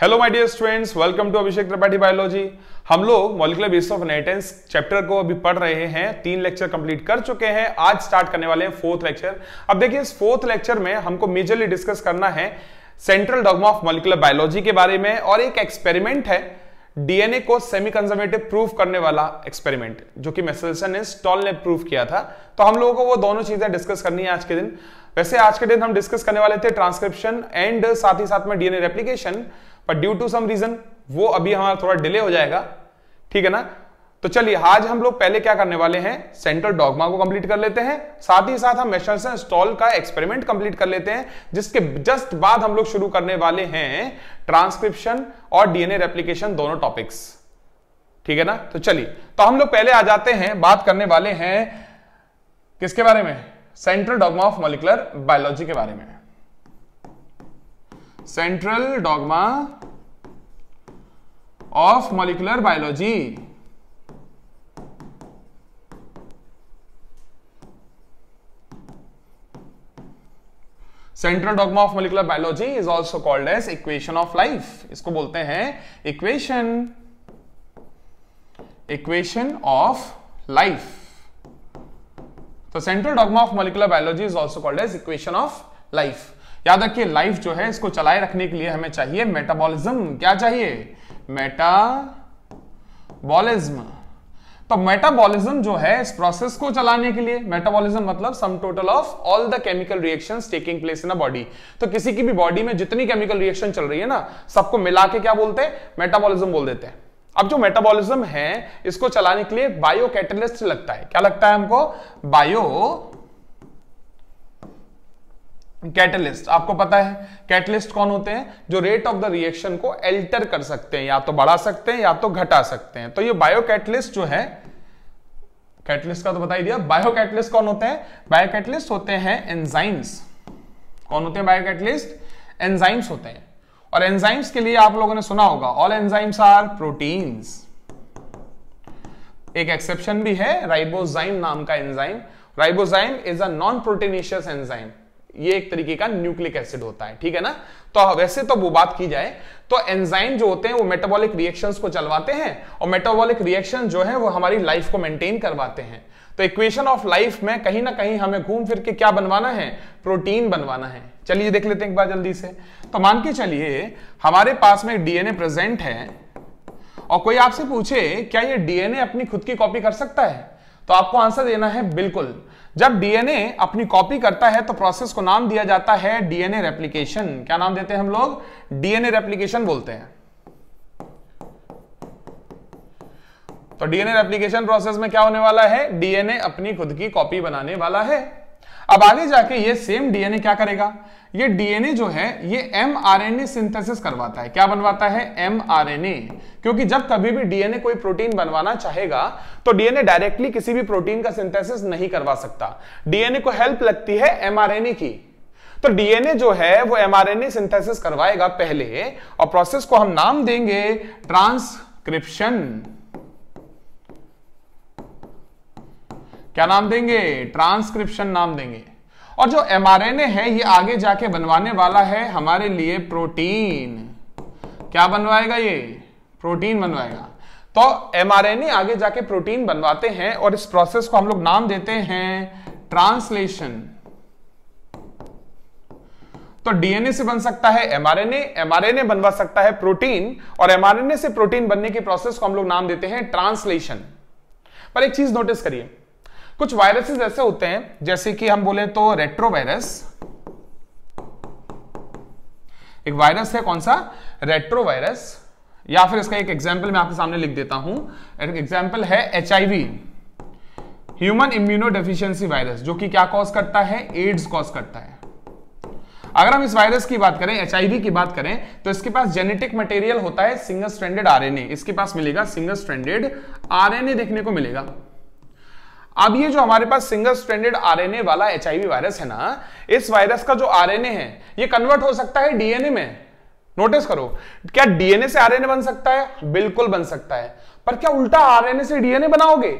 Hello my dear students welcome to Abhishek Tripathi biology हम लोग molecular base of inheritance chapter को अभी पढ़ रहे हैं तीन लेक्चर कंप्लीट कर चुके हैं आज स्टार्ट करने वाले हैं फोर्थ लेक्चर अब देखिए इस फोर्थ लेक्चर में हमको मेजरली डिस्कस करना है central dogma of molecular biology के बारे में और एक एक्सपेरिमेंट है डीएनए को सेमी कंजर्वेटिव प्रूफ करने वाला एक्सपेरिमेंट जो कि मेसलसन ने स्टॉल ने प्रूफ किया था तो हम लोगों को वो दोनों चीजें डिस्कस करनी है आज के दिन वैसे आज के दिन हम डिस्कस करने वाले थे ट्रांसक्रिप्शन एंड साथ ही साथ में डीएनए रेप्लीकेशन पर ड्यू टू सम रीजन वो अभी हमारा थोड़ा डिले हो जाएगा ठीक है ना तो चलिए आज हम लोग पहले क्या करने वाले हैं सेंट्रल डॉगमा को कंप्लीट कर लेते हैं साथ ही साथ हम मेशनसन स्टॉल का एक्सपेरिमेंट कंप्लीट कर लेते हैं जिसके जस्ट बाद हम लोग शुरू करने वाले हैं ट्रांसक्रिप्शन और डीएनए रेप्लीकेशन दोनों टॉपिक्स ठीक है ना तो चलिए तो हम लोग पहले आ जाते हैं बात करने वाले हैं किसके बारे में central dogma of molecular biology के बारे में central dogma of molecular biology central dogma of molecular biology is also called as equation of life इसको बोलते हैं इक्वेशन इक्वेशन ऑफ लाइफ तो central dogma of molecular biology is also called as equation of life याद रखिए life जो है इसको चलाए रखने के लिए हमें चाहिए मेटाबॉलिज्म क्या चाहिए मेटाबॉलिज्म तो मेटाबॉलिज्म जो है इस प्रोसेस को चलाने के लिए मेटाबॉलिज्म मतलब sum total of all the chemical reactions taking place in a body तो किसी की भी बॉडी में जितनी केमिकल रिएक्शन चल रही है ना सबको मिला के क्या बोलते हैं मेटाबॉलिज्म बोल देते हैं अब जो मेटाबॉलिज्म है इसको चलाने के लिए बायो कैटलिस्ट लगता है क्या लगता है हमको बायो कैटलिस्ट आपको पता है कैटलिस्ट कौन होते हैं जो रेट ऑफ द रिएक्शन को एल्टर कर सकते हैं या तो बढ़ा सकते हैं या तो घटा सकते हैं तो ये बायो कैटलिस्ट जो है कैटलिस्ट का तो बता ही दिया बायो कैटलिस्ट कौन होते हैं बायो कैटलिस्ट होते हैं एंजाइम्स कौन होते हैं बायो कैटलिस्ट एंजाइम्स होते हैं और एंजाइम्स के लिए आप लोगों ने सुना होगा ऑल एंजाइम्स आर प्रोटीन्स एक एक्सेप्शन भी है राइबोजाइम नाम का enzyme ribozyme is a non proteinaceous enzyme ये एक तरीके का न्यूक्लिक एसिड होता है ठीक है ना तो वैसे तो वो बात की जाए तो एंजाइम जो होते हैं वो मेटाबॉलिक रिएक्शंस को चलवाते हैं और मेटाबॉलिक रिएक्शन जो है वो हमारी लाइफ को मेंटेन करवाते हैं तो इक्वेशन ऑफ लाइफ में कहीं ना कहीं हमें घूम फिर के क्या बनवाना है प्रोटीन बनवाना है चलिए देख लेते हैं एक बार जल्दी से तो मान के चलिए हमारे पास में डीएनए प्रेजेंट है और कोई आपसे पूछे क्या ये डीएनए अपनी खुद की कॉपी कर सकता है तो आपको आंसर देना है बिल्कुल जब डीएनए अपनी कॉपी करता है तो प्रोसेस को नाम दिया जाता है डीएनए रेप्लीकेशन क्या नाम देते हैं हम लोग डीएनए रेप्लीकेशन बोलते हैं तो डीएनए रेप्लीकेशन प्रोसेस में क्या होने वाला है डीएनए अपनी खुद की कॉपी बनाने वाला है अब आगे जाके ये सेम डीएनए क्या करेगा ये डीएनए जो है ये एमआरएनए सिंथेसिस करवाता है क्या बनवाता है एमआरएनए क्योंकि जब कभी भी डीएनए कोई प्रोटीन बनवाना चाहेगा तो डीएनए डायरेक्टली किसी भी प्रोटीन का सिंथेसिस नहीं करवा सकता डीएनए को हेल्प लगती है एमआरएनए की तो डीएनए जो है वो एमआरएनए सिंथेसिस करवाएगा पहले और प्रोसेस को हम नाम देंगे ट्रांसक्रिप्शन क्या नाम देंगे ट्रांसक्रिप्शन नाम देंगे और जो एम है ये आगे जाके बनवाने वाला है हमारे लिए प्रोटीन क्या बनवाएगा ये प्रोटीन बनवाएगा तो एम आगे जाके प्रोटीन बनवाते हैं और इस प्रोसेस को हम लोग नाम देते हैं ट्रांसलेशन तो डीएनए से बन सकता है एमआरएनए एमआरएनए बनवा सकता है प्रोटीन और एमआरएनए से प्रोटीन बनने की प्रोसेस को हम लोग नाम देते हैं ट्रांसलेशन पर एक चीज नोटिस करिए कुछ वायरसेस ऐसे होते हैं जैसे कि हम बोले तो रेट्रोवायरस एक वायरस है कौन सा रेट्रोवायरस या फिर इसका एक एग्जाम्पल मैं आपके सामने लिख देता हूं एक एग्जाम्पल है H human immunodeficiency virus जो कि क्या कॉज करता है एड्स कॉज करता है अगर हम इस वायरस की बात करें एच की बात करें तो इसके पास जेनेटिक मटेरियल होता है सिंगल स्ट्रैंडेड आरएनए इसके पास मिलेगा सिंगल स्ट्रैंडेड आरएनए देखने को मिलेगा अब ये जो हमारे पास सिंगल स्ट्रैंडेड आरएनए वाला एच वायरस है ना इस वायरस का जो आरएनए है ये कन्वर्ट हो सकता है डीएनए में नोटिस करो क्या डीएनए से आरएनए बन सकता है बिल्कुल बन सकता है पर क्या उल्टा आरएनए से डीएनए बनाओगे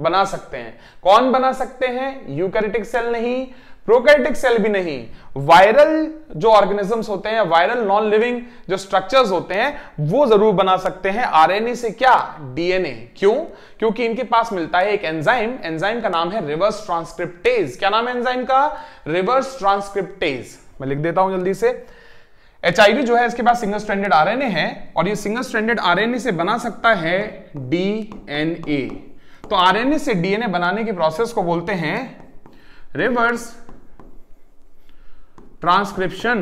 बना सकते हैं कौन बना सकते हैं यूकैरियोटिक सेल नहीं प्रोकैरियोटिक सेल भी नहीं वायरल जो ऑर्गेनिजम्स होते हैं वायरल नॉन लिविंग जो स्ट्रक्चर्स होते हैं वो जरूर बना सकते हैं आरएनए से क्या डीएनए क्यों क्योंकि इनके पास मिलता है एक एंजाइम एंजाइम का नाम है रिवर्स ट्रांसक्रिप्टेज क्या नाम है एंजाइम का रिवर्स ट्रांसक्रिप्टेज मैं लिख देता हूं जल्दी से एच जो है इसके पास सिंगल स्ट्रैंडेड आरएनए है और ये सिंगल स्ट्रैंडेड आरएनए से बना सकता है डीएनए तो आरएनए से डीएनए बनाने के प्रोसेस को बोलते हैं रिवर्स ट्रांसक्रिप्शन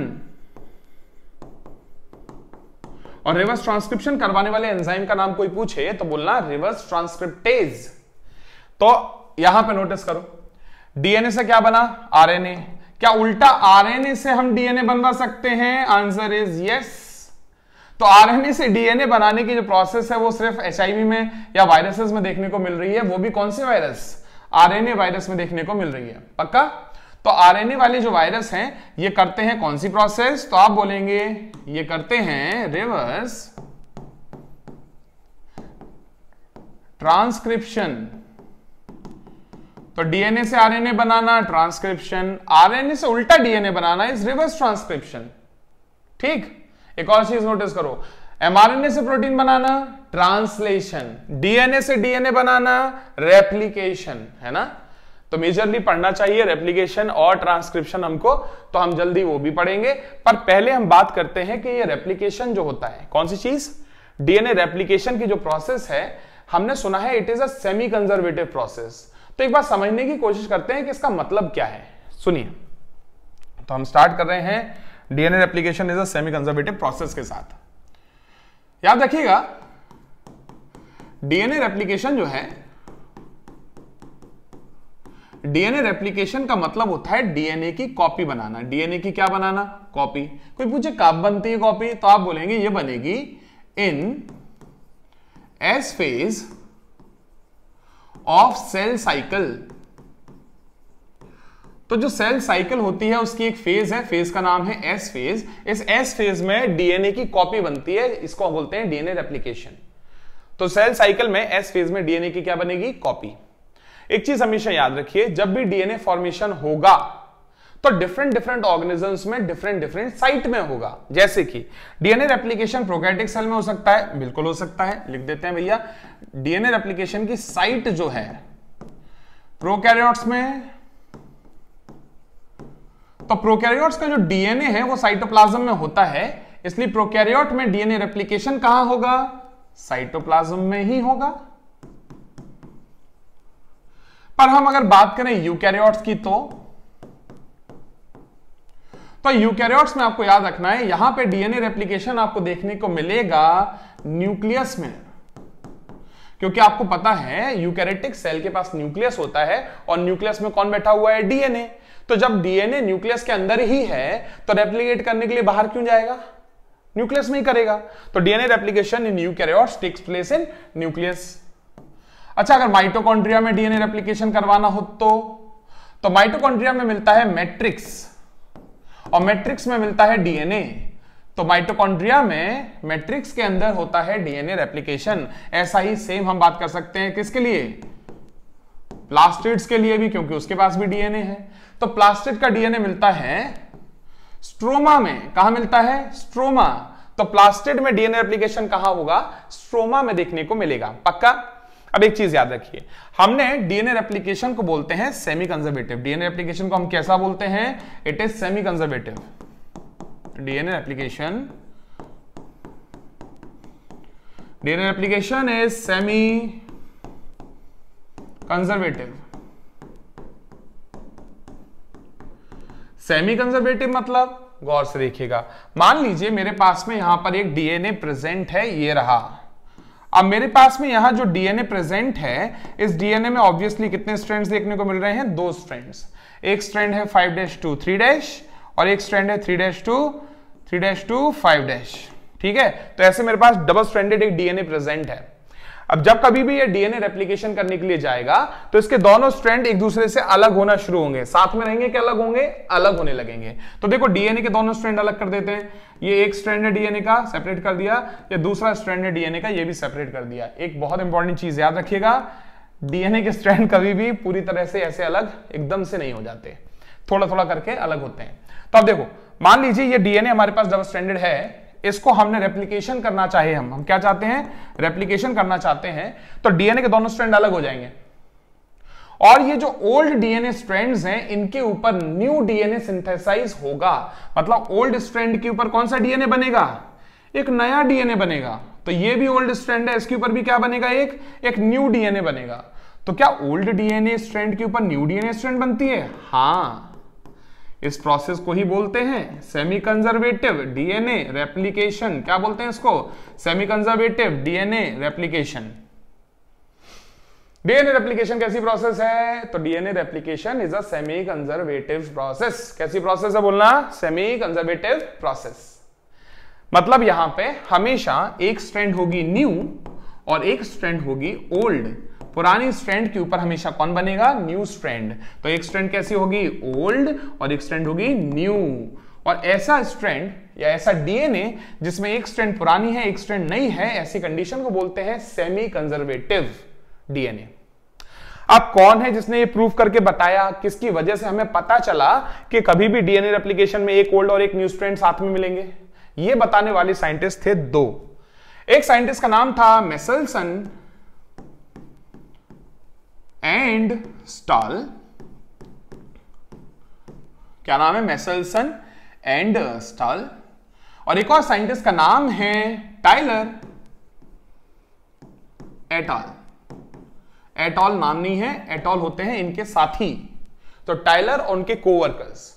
और रिवर्स ट्रांसक्रिप्शन करवाने वाले एंजाइम का नाम कोई पूछे तो बोलना रिवर्स ट्रांसक्रिप्टेज तो यहां पे नोटिस करो डीएनए से क्या बना आरएनए क्या उल्टा आरएनए से हम डीएनए बनवा सकते हैं आंसर इज यस तो आरएनए से डीएनए बनाने की जो प्रोसेस है वो सिर्फ एचआईवी में या वायरसेस में देखने को मिल रही है वो भी कौन से वायरस आरएनए वायरस में देखने को मिल रही है पक्का तो आरएनए वाले जो वायरस हैं ये करते हैं कौन सी प्रोसेस तो आप बोलेंगे ये करते हैं रिवर्स ट्रांसक्रिप्शन तो डीएनए से आरएनए बनाना ट्रांसक्रिप्शन आरएनए से उल्टा डीएनए बनाना इज रिवर्स ट्रांसक्रिप्शन ठीक एक और चीज नोटिस करो एमआरएनए से प्रोटीन बनाना ट्रांसलेशन डीएनए से डीएनए बनाना रेप्लीकेशन है ना तो मेजरली पढ़ना चाहिए रेप्लीकेशन और ट्रांसक्रिप्शन हमको तो हम जल्दी वो भी पढ़ेंगे पर पहले हम बात करते हैं कि ये रेप्लीकेशन जो होता है कौन सी चीज डीएनए रेप्लीकेशन की जो प्रोसेस है हमने सुना है it is semi conservative process तो एक बार समझने की कोशिश करते हैं कि इसका मतलब क्या है सुनिए तो हम स्टार्ट कर रहे हैं DNA replication is semi conservative process के साथ याद रखिएगा डीएनए रेप्लीकेशन जो है डीएनए रेप्लीकेशन का मतलब होता है डीएनए की कॉपी बनाना डीएनए की क्या बनाना कॉपी कोई पूछे कब बनती है कॉपी तो आप बोलेंगे ये बनेगी in S phase of cell cycle तो जो सेल साइकिल होती है उसकी एक फेज है फेज का नाम है एस फेज इस एस फेज में डीएनए की कॉपी बनती है इसको बोलते हैं डीएनए रेप्लीकेशन तो सेल साइकिल में एस फेज में डीएनए की क्या बनेगी कॉपी एक चीज हमेशा याद रखिए जब भी डीएनए फॉर्मेशन होगा तो डिफरेंट डिफरेंट ऑर्गेनिजम्स में डिफरेंट डिफरेंट साइट में होगा जैसे कि डीएनए रेप्लीकेशन प्रोकैरियोटिक सेल में हो सकता है बिल्कुल हो सकता है लिख देते हैं भैया डीएनए रेप्लीकेशन की साइट जो है प्रोकैरियोट्स में तो प्रोकैरियोट्स का जो डीएनए है वो साइटोप्लाज्म में होता है इसलिए प्रोकैरियोट में डीएनए रेप्लीकेशन कहां होगा साइटोप्लाज्म में ही होगा और हम अगर बात करें यूकैरियोट्स की तो तो यूकैरियोट्स में आपको याद रखना है यहां पे डीएनए रेप्लिकेशन आपको देखने को मिलेगा न्यूक्लियस में क्योंकि आपको पता है यूकैरियोटिक सेल के पास न्यूक्लियस होता है और न्यूक्लियस में कौन बैठा हुआ है डीएनए तो जब डीएनए न्यूक्लियस के अंदर ही है तो रेप्लीकेट करने के लिए बाहर क्यों जाएगा न्यूक्लियस में ही करेगा तो DNA replication in eukaryotes takes place in nucleus अच्छा अगर माइटोकॉन्ड्रिया में डीएनए रेप्लीकेशन करवाना हो तो तो माइटोकॉन्ड्रिया में मिलता है मैट्रिक्स और मैट्रिक्स में मिलता है डीएनए तो माइटोकॉन्ड्रिया में मैट्रिक्स के अंदर होता है डीएनए रेप्लीकेशन ऐसा ही सेम हम बात कर सकते हैं किसके लिए प्लास्टिड्स के लिए भी क्योंकि उसके पास भी डीएनए है तो प्लास्टिड का डीएनए मिलता है स्ट्रोमा में कहा मिलता है स्ट्रोमा तो प्लास्टिड में डीएनए एप्लीकेशन कहां होगा स्ट्रोमा में देखने को मिलेगा पक्का अब एक चीज याद रखिए हमने डीएनए रेप्लीकेशन को बोलते हैं सेमी कंजर्वेटिव डीएनए रेप्लीकेशन को हम कैसा बोलते हैं it is semi conservative DNA replication DNA replication is semi conservative semi conservative मतलब गौर से देखिएगा मान लीजिए मेरे पास में यहां पर एक डीएनए प्रेजेंट है ये रहा अब मेरे पास में यहां जो डीएनए प्रेजेंट है इस डीएनए में ऑब्वियसली कितने स्ट्रैंड्स देखने को मिल रहे हैं दो स्ट्रैंड्स एक स्ट्रैंड है five dash two three dash और एक स्ट्रैंड है three dash two three dash two five dash ठीक है तो ऐसे मेरे पास डबल स्ट्रैंडेड एक डीएनए प्रेजेंट है अब जब कभी भी ये डीएनए रेप्लीकेशन करने के लिए जाएगा तो इसके दोनों स्ट्रैंड एक दूसरे से अलग होना शुरू होंगे साथ में रहेंगे कि अलग होंगे अलग होने लगेंगे तो देखो डीएनए के दोनों स्ट्रैंड अलग कर देते हैं ये एक स्ट्रैंड है डीएनए का सेपरेट कर दिया या दूसरा स्ट्रैंड है डीएनए का ये भी सेपरेट कर दिया एक बहुत इंपॉर्टेंट चीज याद रखिएगा डीएनए के स्ट्रैंड कभी भी पूरी तरह से ऐसे अलग एकदम से नहीं हो जाते थोड़ा थोड़ा करके अलग होते हैं तो अब देखो मान लीजिए ये डीएनए हमारे पास डबल स्टैंडर्ड है इसको हमने रेप्लीकेशन करना चाहे हम हम क्या चाहते हैं रेप्लीकेशन करना चाहते हैं तो डीएनए के दोनों स्ट्रैंड अलग हो जाएंगे और ये जो ओल्ड डीएनए स्ट्रैंड हैं इनके ऊपर न्यू डीएनए सिंथेसाइज होगा मतलब ओल्ड स्ट्रैंड के ऊपर कौन सा डीएनए बनेगा एक नया डीएनए बनेगा तो ये भी ओल्ड स्ट्रैंड है इसके ऊपर भी क्या बनेगा एक एक न्यू डीएनए बनेगा तो क्या ओल्ड डीएनए स्ट्रैंड के ऊपर न्यू डीएनए स्ट्रैंड बनती है हाँ इस प्रोसेस को ही बोलते हैं सेमी कंजर्वेटिव डीएनए रेप्लीकेशन क्या बोलते हैं इसको semi conservative DNA replication DNA replication कैसी प्रोसेस है तो DNA replication is a semi conservative process कैसी प्रोसेस है बोलना सेमी कंजर्वेटिव प्रोसेस मतलब यहां पे हमेशा एक स्ट्रैंड होगी न्यू और एक स्ट्रैंड होगी ओल्ड पुरानी स्ट्रैंड के ऊपर हमेशा कौन बनेगा न्यू स्ट्रैंड तो एक स्ट्रैंड कैसी होगी ओल्ड और एक स्ट्रैंड होगी न्यू और ऐसा स्ट्रैंड या ऐसा डीएनए जिसमें एक स्ट्रैंड पुरानी है एक स्ट्रैंड नई है ऐसी कंडीशन को बोलते हैं सेमी कंजर्वेटिव डीएनए अब कौन है जिसने ये प्रूफ करके बताया किसकी वजह से हमें पता चला कि कभी भी डीएनए रेप्लिकेशन में एक ओल्ड और एक न्यू स्ट्रैंड साथ में मिलेंगे ये बताने वाले साइंटिस्ट थे दो एक साइंटिस्ट का नाम था मेसलसन एंड स्टाल क्या नाम है मेसलसन एंड स्टाल और एक और साइंटिस्ट का नाम है टाइलर एटॉल एटॉल नाम नहीं है एटॉल होते हैं इनके साथी तो टाइलर और उनके कोवर्कर्स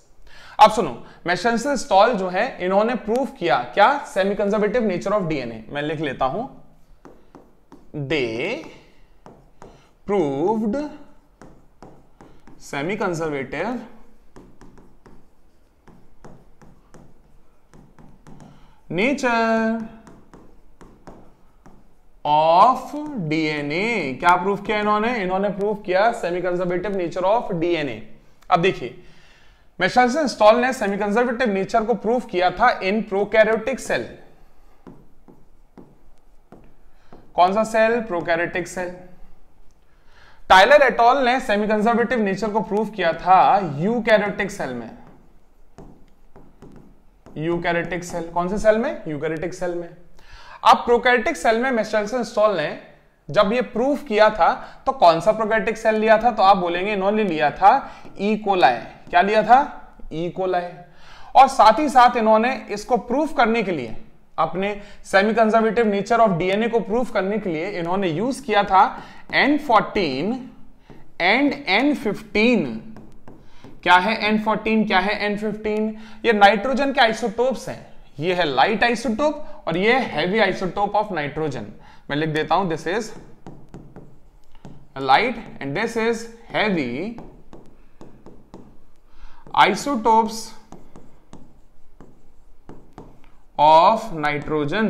अब सुनो मेसलसन स्टॉल जो है इन्होंने प्रूफ किया क्या semi conservative nature of DNA मैं लिख लेता हूं they proved semi conservative nature of DNA क्या प्रूफ किया इन्होंने इन्होंने प्रूफ किया semi conservative nature of DNA अब देखिए मेशन स्टॉल ने सेमी कंजर्वेटिव नेचर को प्रूफ किया था इन प्रोकैरियोटिक सेल कौन सा cell prokaryotic cell Taylor et al ने सेमी कंजर्वेटिव नेचर को प्रूव किया था यू कैरेटिक सेल में यू कैरेटिक सेल कौन से सेल में कैरेटिक सेल में अब प्रोकैरेटिक सेल में मिस्टरसन स्टॉल ने जब ये प्रूफ किया था तो कौन सा प्रोकैरेटिक सेल लिया था तो आप बोलेंगे इन्होंने लिया था ईकोलाय क्या लिया था ईकोलाय और साथ ही साथ इन्होंने इसको प्रूफ करने के लिए अपने semi conservative nature of DNA को प्रूफ करने के लिए इन्होंने यूज किया था N fourteen and N fifteen क्या है एन फोर्टीन क्या है एन फिफ्टीन ये नाइट्रोजन के आइसोटोप्स हैं ये है लाइट आइसोटोप और ये हैवी आइसोटोप ऑफ नाइट्रोजन मैं लिख देता हूं this is light and this is heavy isotopes of nitrogen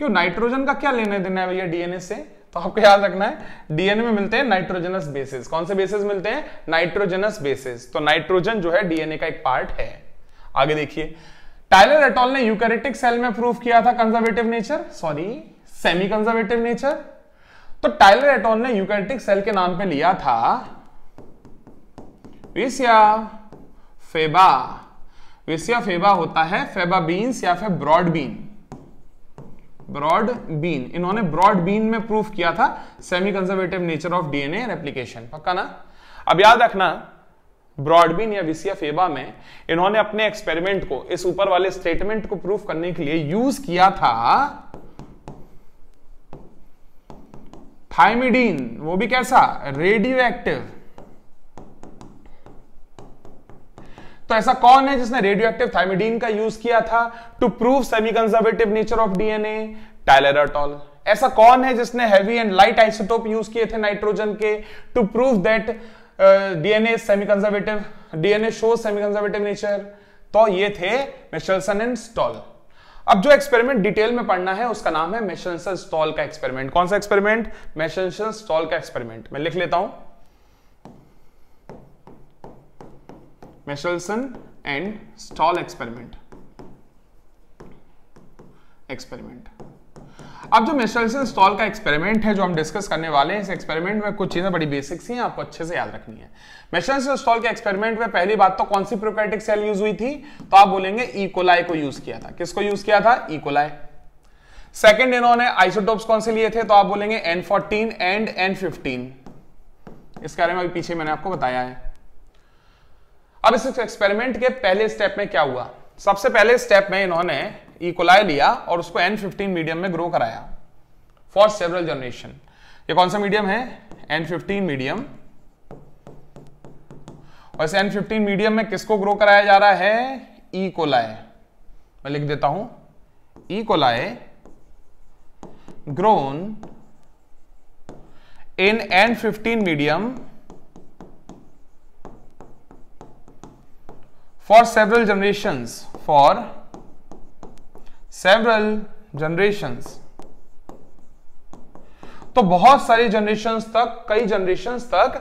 क्यों नाइट्रोजन का क्या लेने देना है भैया डीएनए से तो आपको याद रखना है डीएनए में मिलते हैं नाइट्रोजनस बेसिस कौन से बेसिस मिलते हैं नाइट्रोजनस बेसिस तो नाइट्रोजन जो है डीएनए का एक पार्ट है आगे देखिए टाइलर एटॉल ने यूकैरियोटिक सेल में प्रूव किया था conservative nature sorry semi conservative nature तो टाइलर एटॉल ने यूकैरियोटिक सेल के नाम पे लिया था विसिया फेबा विसिया फेबा होता है फेबा बीन्स या फिर ब्रॉड बीन्स ब्रॉड बीन इन्होंने ब्रॉड बीन में प्रूफ किया था semi conservative nature of DNA replication पक्का ना अब याद रखना ब्रॉडबीन या विसियफ एबा में इन्होंने अपने एक्सपेरिमेंट को इस ऊपर वाले स्टेटमेंट को प्रूफ करने के लिए यूज किया था थाइमिडीन वो भी कैसा रेडियो एक्टिव तो ऐसा कौन है जिसने रेडियो एक्टिव थाइमिडीन का यूज किया था to prove semi conservative nature of DNA Taylor et al ऐसा कौन है जिसने heavy and light isotope use किए थे नाइट्रोजन के to prove that DNA semi conservative DNA show semi conservative nature तो ये थे मिशेलसन एंड स्टॉल अब जो एक्सपेरिमेंट डिटेल में पढ़ना है उसका नाम है मिशेलसन स्टॉल का एक्सपेरिमेंट कौन सा एक्सपेरिमेंट मिशेलसन स्टॉल का एक्सपेरिमेंट मैं लिख लेता हूं Michelson and Stahl experiment experiment अब जो मिशेल्सन स्टॉल का एक्सपेरिमेंट है जो हम डिस्कस करने वाले हैं इस एक्सपेरिमेंट में कुछ चीजें बड़ी बेसिक्स हैं आपको अच्छे से याद रखनी है मिशेल्सन स्टॉल के एक्सपेरिमेंट में पहली बात तो कौन सी प्रोकैरियोटिक सेल यूज हुई थी तो आप बोलेंगे इकोलाई e. को यूज किया था किसको यूज किया था इकोलाई e. सेकेंड इन्होंने आइसोटोप्स कौन से लिए थे तो आप बोलेंगे N fourteen and N fifteen इसके बारे में अभी पीछे मैंने आपको बताया है अब इस एक्सपेरिमेंट के पहले स्टेप में क्या हुआ सबसे पहले स्टेप में इन्होंने इकोलाई e. लिया और उसको एन फिफ्टीन मीडियम में ग्रो कराया फॉर सेवरल जनरेशन ये कौन सा मीडियम है एन फिफ्टीन मीडियम और इस एन फिफ्टीन मीडियम में किसको ग्रो कराया जा रहा है इकोलाए e. मैं लिख देता हूं E coli grown in N fifteen medium for several generation for several generation तो बहुत सारी जनरेशन तक कई जनरेशन तक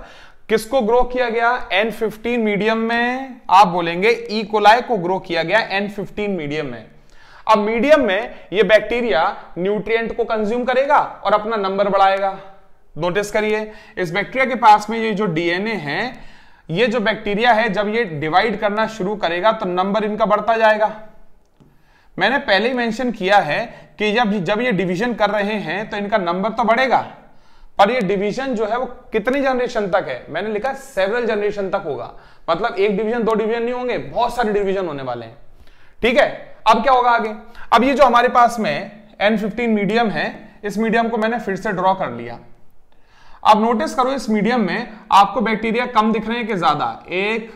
किसको ग्रो किया गया N15 मीडियम में आप बोलेंगे इकोलाय e. को ग्रो किया गया N15 मीडियम में अब मीडियम में ये बैक्टीरिया न्यूट्रिएंट को कंज्यूम करेगा और अपना नंबर बढ़ाएगा नोटिस करिए इस बैक्टीरिया के पास में ये जो डीएनए है ये जो बैक्टीरिया है जब ये डिवाइड करना शुरू करेगा तो नंबर इनका बढ़ता जाएगा मैंने पहले ही मेंशन किया है कि जब जब ये डिवीजन कर रहे हैं तो इनका नंबर तो बढ़ेगा पर ये डिवीजन जो है वो कितनी जनरेशन तक है मैंने लिखा सेवरल जनरेशन तक होगा मतलब एक डिवीजन दो डिवीजन नहीं होंगे बहुत सारे डिवीजन होने वाले हैं ठीक है अब क्या होगा आगे अब ये जो हमारे पास में एन मीडियम है इस मीडियम को मैंने फिर से ड्रॉ कर लिया अब नोटिस करो इस मीडियम में आपको बैक्टीरिया कम दिख रहे हैं कि ज्यादा एक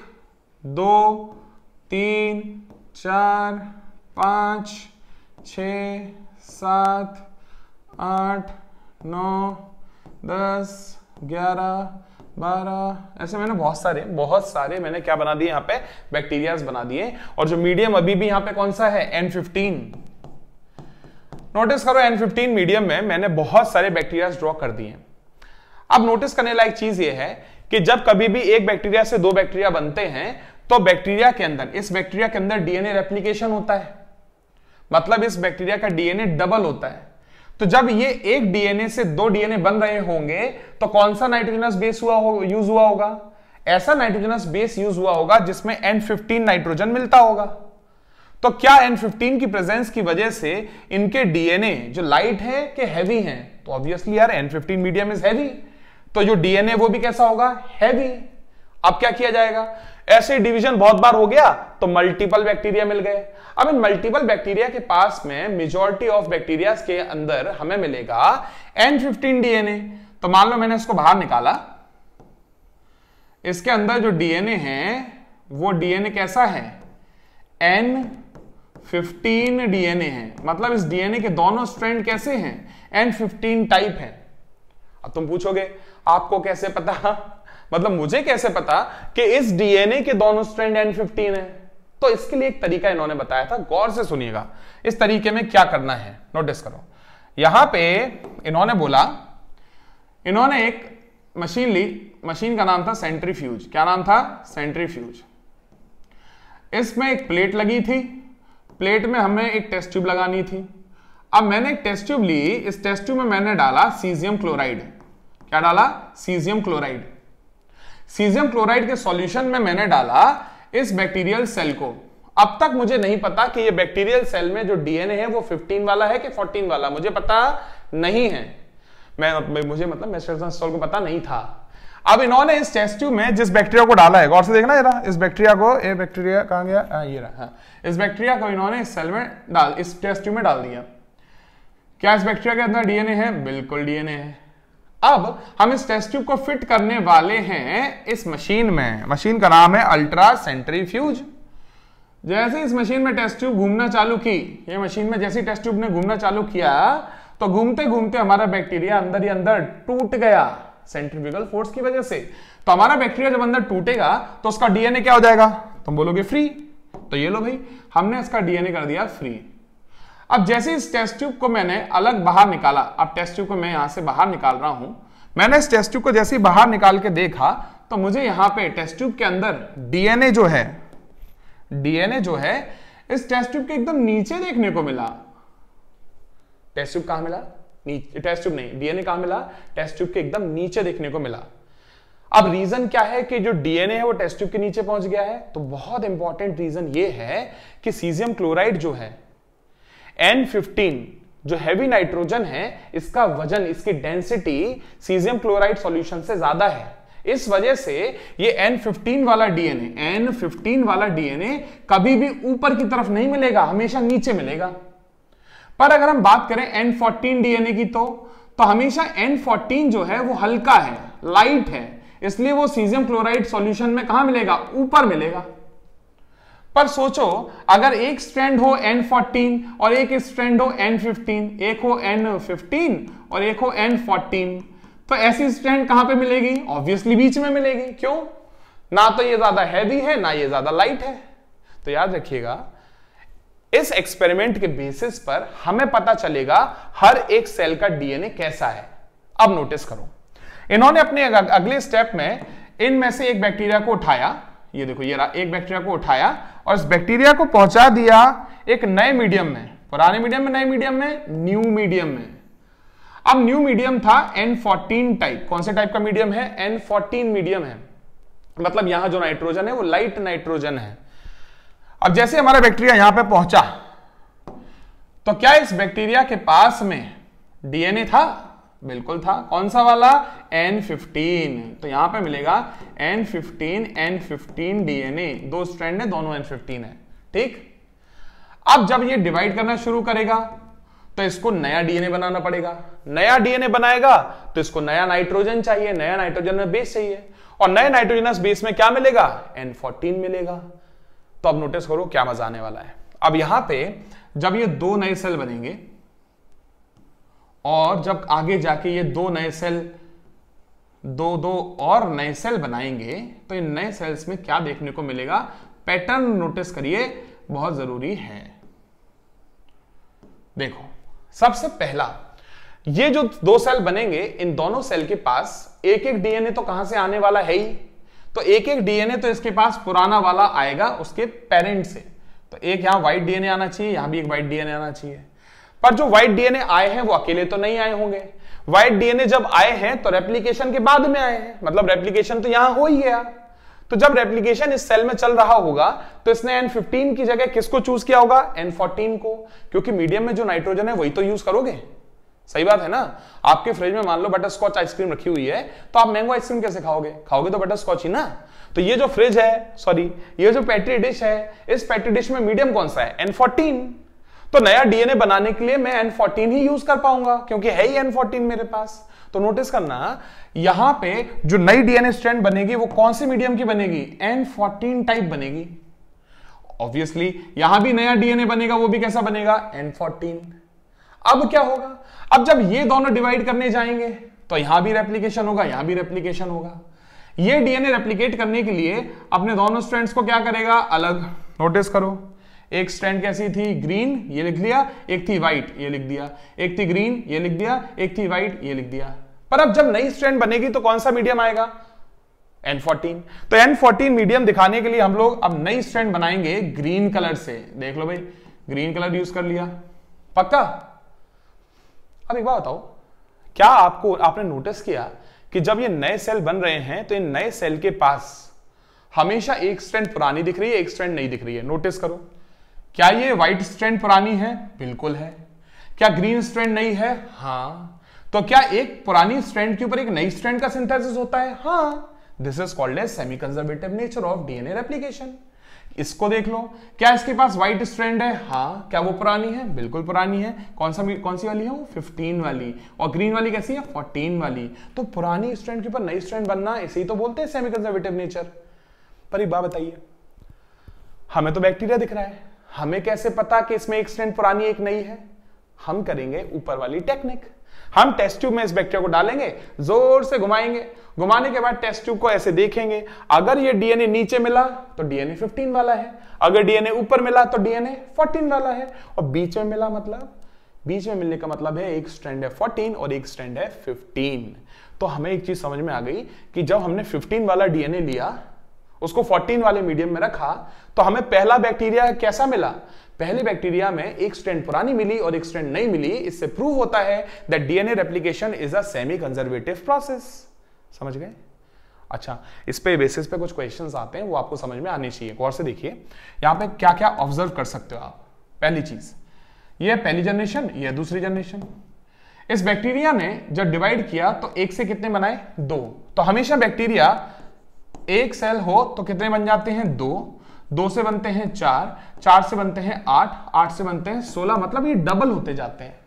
दो तीन चार पांच छ सात आठ नौ दस ग्यारह बारह ऐसे मैंने बहुत सारे बहुत सारे मैंने क्या बना दिए यहाँ पे बैक्टीरियाज बना दिए और जो मीडियम अभी भी यहाँ पे कौन सा है एन फिफ्टीन नोटिस करो एन फिफ्टीन मीडियम में मैंने बहुत सारे बैक्टीरियाज ड्रॉ कर दिए हैं अब नोटिस करने लायक चीज ये है कि जब कभी भी एक बैक्टीरिया से दो बैक्टीरिया बनते हैं तो बैक्टीरिया के अंदर इस बैक्टीरिया के अंदर डीएनए रेप्लीकेशन होता है मतलब इस बैक्टीरिया का डीएनए डबल होता है तो जब ये एक डीएनए से दो डीएनए बन रहे होंगे तो कौन सा नाइट्रोजनस बेस हुआ हो, यूज हुआ होगा ऐसा नाइट्रोजनस बेस यूज हुआ होगा जिसमें फिफ्टीन नाइट्रोजन मिलता होगा तो क्या N15 की प्रेजेंस की वजह से इनके डीएनए जो लाइट है कि हैवी है तो ऑब्वियसली यार N15 मीडियम इज हैवी तो जो डीएनए वो भी कैसा होगा हैवी अब क्या किया जाएगा ऐसे डिवीजन बहुत बार हो गया तो मल्टीपल बैक्टीरिया मिल गए अब इन मल्टीपल बैक्टीरिया के पास में मेजोरिटी ऑफ बैक्टीरिया के अंदर हमें मिलेगा एन फिफ्टीन डीएनए तो मान लो मैंने इसको बाहर निकाला इसके अंदर जो डीएनए है वो डीएनए कैसा है एन फिफ्टीन डीएनए है मतलब इस डीएनए के दोनों स्ट्रैंड कैसे हैं एन फिफ्टीन टाइप है अब तुम पूछोगे आपको कैसे पता मतलब मुझे कैसे पता कि इस डीएनए के दोनों स्ट्रैंड एन फिफ्टीन है तो इसके लिए एक तरीका इन्होंने बताया था गौर से सुनिएगा इस तरीके में क्या करना है नोटिस करो यहां पे इन्होंने बोला इन्होंने एक मशीन ली मशीन का नाम था सेंट्रीफ्यूज क्या नाम था सेंट्रीफ्यूज इसमें एक प्लेट लगी थी प्लेट में हमें एक टेस्ट ट्यूब लगानी थी अब मैंने एक टेस्ट ट्यूब ली इस टेस्ट ट्यूब में मैंने डाला सीजियम क्लोराइड क्या डाला सीजियम क्लोराइड सीजियम क्लोराइड के सॉल्यूशन में मैंने डाला इस बैक्टीरियल सेल को अब तक मुझे नहीं पता कि ये बैक्टीरियल सेल में जो डीएनए है वो 15 वाला है कि 14 वाला मुझे पता नहीं है मैं मुझे मतलब मेस्टरसन को पता नहीं था अब इन्होंने इस टेस्ट ट्यूब में जिस बैक्टीरिया को डाला है गौर से देखना जरा इस बैक्टीरिया को ये बैक्टीरिया कहा गया आ, हाँ, ये रहा हाँ। इस बैक्टीरिया को इन्होंने इस सेल में डाल इस टेस्ट ट्यूब में डाल दिया क्या इस बैक्टीरिया के अंदर डीएनए है बिल्कुल डीएनए है अब हम इस टेस्ट ट्यूब को फिट करने वाले हैं इस मशीन में मशीन का नाम है अल्ट्रा सेंट्रीफ्यूज जैसे इस मशीन में टेस्ट ट्यूब घूमना चालू की ये मशीन में जैसे टेस्ट ट्यूब ने घूमना चालू किया तो घूमते घूमते हमारा बैक्टीरिया अंदर ही अंदर टूट गया सेंट्रीफ्यूगल फोर्स की वजह से तो हमारा बैक्टीरिया जब अंदर टूटेगा तो उसका डीएनए क्या हो जाएगा तुम बोलोगे फ्री तो ये लो भाई हमने इसका डीएनए कर दिया फ्री अब जैसे इस टेस्ट ट्यूब को मैंने अलग बाहर निकाला अब टेस्ट ट्यूब को मैं यहां से बाहर निकाल रहा हूं मैंने इस टेस्ट ट्यूब को जैसे बाहर निकाल के देखा तो मुझे यहां पे टेस्ट ट्यूब के अंदर डीएनए जो है डीएनए जो है इस टेस्ट ट्यूब के एकदम नीचे देखने को मिला टेस्ट ट्यूब कहां मिला टेस्ट ट्यूब नहीं डीएनए कहा मिला टेस्ट ट्यूब के एकदम नीचे देखने को मिला अब रीजन क्या है कि जो डीएनए है वो टेस्ट ट्यूब के नीचे पहुंच गया है तो बहुत इंपॉर्टेंट रीजन ये है कि सीजियम क्लोराइड जो है N15 जो हैवी नाइट्रोजन है इसका वजन इसकी डेंसिटी सीजियम क्लोराइड सॉल्यूशन से ज्यादा है इस वजह से ये N15 वाला डीएनए N15 वाला डीएनए कभी भी ऊपर की तरफ नहीं मिलेगा हमेशा नीचे मिलेगा पर अगर हम बात करें N14 डीएनए की तो तो हमेशा N14 जो है वो हल्का है लाइट है इसलिए वो सीजियम क्लोराइड सॉल्यूशन में कहा मिलेगा ऊपर मिलेगा पर सोचो अगर एक स्ट्रैंड हो N14 और एक स्ट्रैंड हो N15, एक हो N15 और एक हो N14, तो ऐसी स्ट्रैंड कहां पे मिलेगी ऑब्वियसली बीच में मिलेगी क्यों ना तो ये ज्यादा हैवी है ना ये ज्यादा लाइट है तो याद रखिएगा इस एक्सपेरिमेंट के बेसिस पर हमें पता चलेगा हर एक सेल का डीएनए कैसा है अब नोटिस करो इन्होंने अपने अगले स्टेप में इनमें से एक बैक्टीरिया को उठाया ये देखो ये एक बैक्टीरिया को उठाया और इस बैक्टीरिया को पहुंचा दिया एक नए मीडियम में पुराने मीडियम में नए मीडियम में न्यू मीडियम में अब न्यू मीडियम था N14 टाइप कौन से टाइप का मीडियम है N14 मीडियम है मतलब यहां जो नाइट्रोजन है वो लाइट नाइट्रोजन है अब जैसे हमारा बैक्टीरिया यहां पे पहुंचा तो क्या इस बैक्टीरिया के पास में डीएनए था बिल्कुल था कौन सा वाला N15 तो यहां पे मिलेगा N15 N15 DNA दो स्ट्रैंड है दोनों N15 है ठीक अब जब ये डिवाइड करना शुरू करेगा तो इसको नया डीएनए बनाना पड़ेगा नया डीएनए बनाएगा तो इसको नया नाइट्रोजन चाहिए नया नाइट्रोजन में बेस चाहिए और नए नाइट्रोजनस बेस में क्या मिलेगा N14 मिलेगा तो अब नोटिस करो क्या मजा आने वाला है अब यहां पे जब ये दो नए सेल बनेंगे और जब आगे जाके ये दो नए सेल दो दो और नए सेल बनाएंगे तो इन नए सेल्स में क्या देखने को मिलेगा पैटर्न नोटिस करिए बहुत जरूरी है देखो सबसे पहला ये जो दो सेल बनेंगे इन दोनों सेल के पास एक एक डीएनए तो कहां से आने वाला है ही तो एक एक डीएनए तो इसके पास पुराना वाला आएगा उसके पेरेंट से तो एक यहां व्हाइट डीएनए आना चाहिए यहां भी एक व्हाइट डीएनए आना चाहिए पर जो व्हाइट डीएनए आए हैं वो अकेले तो नहीं आए होंगे व्हाइट डीएनए जब आए हैं तो रेप्लीकेशन के बाद में आए हैं मतलब रेप्लीकेशन तो यहां हो ही गया तो जब रेप्लीकेशन इस सेल में चल रहा होगा तो इसने N15 की जगह किसको चूज किया होगा N14 को क्योंकि मीडियम में जो नाइट्रोजन है वही तो यूज करोगे सही बात है ना आपके फ्रिज में मान लो बटर स्कॉच आइसक्रीम रखी हुई है तो आप मैंगो आइसक्रीम कैसे खाओगे खाओगे तो बटर स्कॉच ही ना तो ये जो फ्रिज है सॉरी ये जो पेट्री डिश है इस पेट्री डिश में मीडियम कौन सा है एन फोर्टीन तो नया डीएनए बनाने के लिए मैं N14 ही यूज कर पाऊंगा क्योंकि है ही N14 मेरे पास तो नोटिस करना यहां पे जो नई डीएनए स्ट्रैंड बनेगी वो कौन सी मीडियम की बनेगी N14 टाइप बनेगी ऑब्वियसली यहां भी नया डीएनए बनेगा वो भी कैसा बनेगा N14 अब क्या होगा अब जब ये दोनों डिवाइड करने जाएंगे तो यहां भी रेप्लीकेशन होगा यहां भी रेप्लीकेशन होगा ये डीएनए रेप्लीकेट करने के लिए अपने दोनों स्ट्रेंड्स को क्या करेगा अलग नोटिस करो एक स्ट्रैंड कैसी थी ग्रीन ये लिख दिया एक थी व्हाइट ये लिख दिया एक थी ग्रीन ये लिख दिया एक थी व्हाइट ये लिख दिया पर अब जब नई स्ट्रैंड बनेगी तो कौन सा मीडियम आएगा N14 तो N14 मीडियम दिखाने के लिए हम लोग अब नई स्ट्रैंड बनाएंगे ग्रीन कलर से देख लो भाई ग्रीन कलर यूज कर लिया पक्का अब एक बात बताओ क्या आपको आपने नोटिस किया कि जब ये नए सेल बन रहे हैं तो इन नए सेल के पास हमेशा एक स्ट्रैंड पुरानी दिख रही है एक स्ट्रैंड नहीं दिख रही है नोटिस करो क्या ये व्हाइट स्ट्रैंड पुरानी है बिल्कुल है क्या ग्रीन स्ट्रैंड नई है हाँ तो क्या एक पुरानी स्ट्रैंड के ऊपर एक नई स्ट्रैंड का सिंथेसिस होता है हाँ this is called a semi conservative nature of DNA replication इसको देख लो क्या इसके पास व्हाइट स्ट्रैंड है हाँ क्या वो पुरानी है बिल्कुल पुरानी है कौन सा कौन सी वाली है वो 15 वाली और ग्रीन वाली कैसी है 14 वाली तो पुरानी स्ट्रैंड के ऊपर नई स्ट्रैंड बनना इसे ही तो बोलते हैं सेमी कंजर्वेटिव नेचर पर एक बात बताइए हमें तो बैक्टीरिया दिख रहा है हमें कैसे पता कि इसमें एक स्ट्रेंथ पुरानी एक नई है हम करेंगे ऊपर वाली टेक्निक हम टेस्ट ट्यूब में इस बैक्टीरिया को डालेंगे जोर से घुमाएंगे घुमाने के बाद टेस्ट ट्यूब को ऐसे देखेंगे अगर ये डीएनए नीचे मिला तो डीएनए 15 वाला है अगर डीएनए ऊपर मिला तो डीएनए 14 वाला है और बीच में मिला मतलब बीच में मिलने का मतलब है एक स्ट्रैंड है 14 और एक स्ट्रैंड है 15 तो हमें एक चीज समझ में आ गई कि जब हमने 15 वाला डीएनए लिया उसको 14 वाले मीडियम में रखा तो हमें पहला बैक्टीरिया कैसा मिला पहले बैक्टीरिया में एक स्ट्रैंड पुरानी मिली और एक स्ट्रैंड नई मिली इससे प्रूव होता है that DNA replication is a semi conservative process समझ गए अच्छा इस पे बेसिस पे कुछ क्वेश्चंस आते हैं वो आपको समझ में आने चाहिए गौर से देखिए यहां पे क्या क्या ऑब्जर्व कर सकते हो आप पहली चीज ये पहली जनरेशन ये दूसरी जनरेशन इस बैक्टीरिया ने जब डिवाइड किया तो एक से कितने बनाए दो तो हमेशा बैक्टीरिया एक सेल हो तो कितने बन जाते हैं दो दो से बनते हैं चार चार से बनते हैं आठ आठ से बनते हैं सोलह मतलब ये डबल होते जाते हैं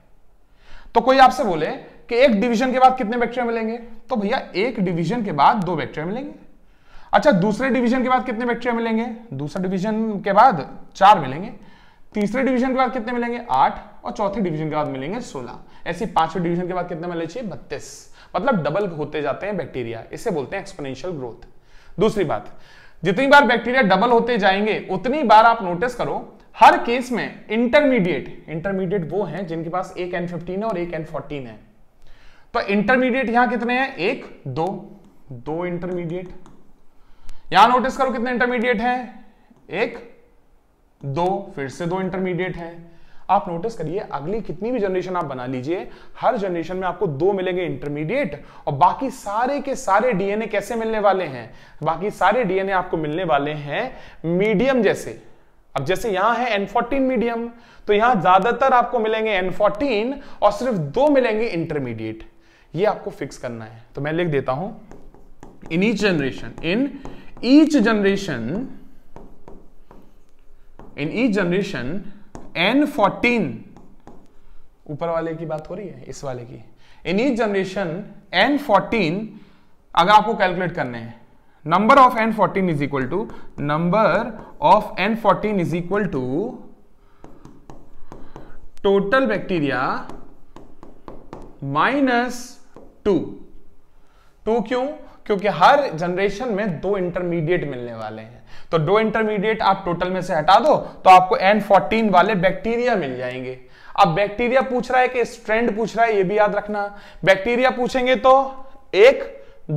तो कोई आपसे बोले कि एक डिवीजन के बाद कितने बैक्टीरिया मिलेंगे तो भैया एक डिवीजन के बाद दो बैक्टीरिया मिलेंगे अच्छा दूसरे डिवीजन के बाद कितने बैक्टीरिया मिलेंगे दूसरे डिवीजन के बाद चार मिलेंगे तीसरे डिवीजन के बाद कितने मिलेंगे आठ और चौथे डिवीजन के बाद मिलेंगे सोलह ऐसे पांचवें डिवीजन के बाद कितने मिले चाहिए बत्तीस मतलब डबल होते जाते हैं बैक्टीरिया इसे बोलते हैं एक्सपोनेंशियल ग्रोथ दूसरी बात जितनी बार बैक्टीरिया डबल होते जाएंगे उतनी बार आप नोटिस करो हर केस में इंटरमीडिएट इंटरमीडिएट वो है जिनके पास एक एन फिफ्टीन है और एक एन फोर्टीन है तो इंटरमीडिएट यहां कितने हैं एक दो दो इंटरमीडिएट यहां नोटिस करो कितने इंटरमीडिएट हैं एक दो फिर से दो इंटरमीडिएट हैं आप नोटिस करिए अगली कितनी भी जनरेशन आप बना लीजिए हर जनरेशन में आपको दो मिलेंगे इंटरमीडिएट और बाकी सारे के सारे डीएनए कैसे मिलने वाले हैं बाकी सारे डीएनए आपको मिलने वाले हैं मीडियम जैसे अब जैसे यहां है N14 मीडियम तो यहां ज्यादातर आपको मिलेंगे N14 और सिर्फ दो मिलेंगे इंटरमीडिएट ये आपको फिक्स करना है तो मैं लिख देता हूं in each generation in each generation in each generation N fourteen ऊपर वाले की बात हो रही है इस वाले की in each generation N fourteen अगर आपको कैलकुलेट करने हैं number of N fourteen is equal to number of N fourteen is equal to total bacteria minus two two क्यों क्योंकि हर जनरेशन में दो इंटरमीडिएट मिलने वाले हैं तो दो इंटरमीडिएट आप टोटल में से हटा दो तो आपको एन फोर्टीन वाले बैक्टीरिया मिल जाएंगे अब बैक्टीरिया पूछ रहा है कि स्ट्रेंड पूछ रहा है ये भी याद रखना बैक्टीरिया पूछेंगे तो एक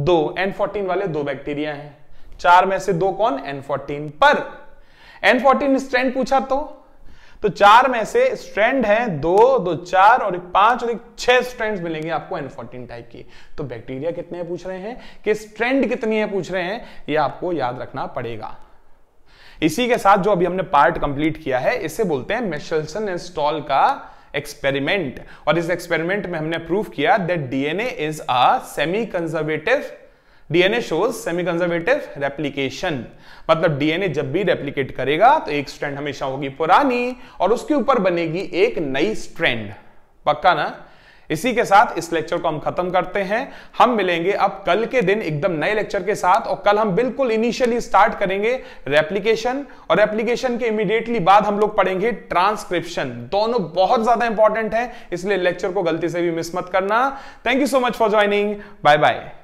दो एन फोर्टीन वाले दो बैक्टीरिया हैं चार में से दो कौन एन फोर्टीन पर एन फोर्टीन स्ट्रेंड पूछा तो तो चार में से स्ट्रैंड है दो दो चार और एक पांच और छह स्ट्रैंड मिलेंगे आपको फोर्टीन टाइप की तो बैक्टीरिया कितने पूछ रहे हैं कि स्ट्रैंड कितनी है पूछ रहे हैं ये आपको याद रखना पड़ेगा इसी के साथ जो अभी हमने पार्ट कंप्लीट किया है इसे बोलते हैं मेशलसन एंड स्टॉल का एक्सपेरिमेंट और इस एक्सपेरिमेंट में हमने प्रूव किया that DNA is a semi conservative DNA shows semi conservative replication मतलब डीएनए जब भी रेप्लीकेट करेगा तो एक स्ट्रैंड हमेशा होगी पुरानी और उसके ऊपर बनेगी एक नई स्ट्रैंड पक्का ना इसी के साथ इस लेक्चर को हम खत्म करते हैं हम मिलेंगे अब कल के दिन एकदम नए लेक्चर के साथ और कल हम बिल्कुल इनिशियली स्टार्ट करेंगे रेप्लीकेशन और रेप्लीकेशन के इमीडिएटली बाद हम लोग पढ़ेंगे ट्रांसक्रिप्शन दोनों बहुत ज्यादा इंपॉर्टेंट है इसलिए लेक्चर को गलती से भी मिस मत करना thank you so much for joining bye bye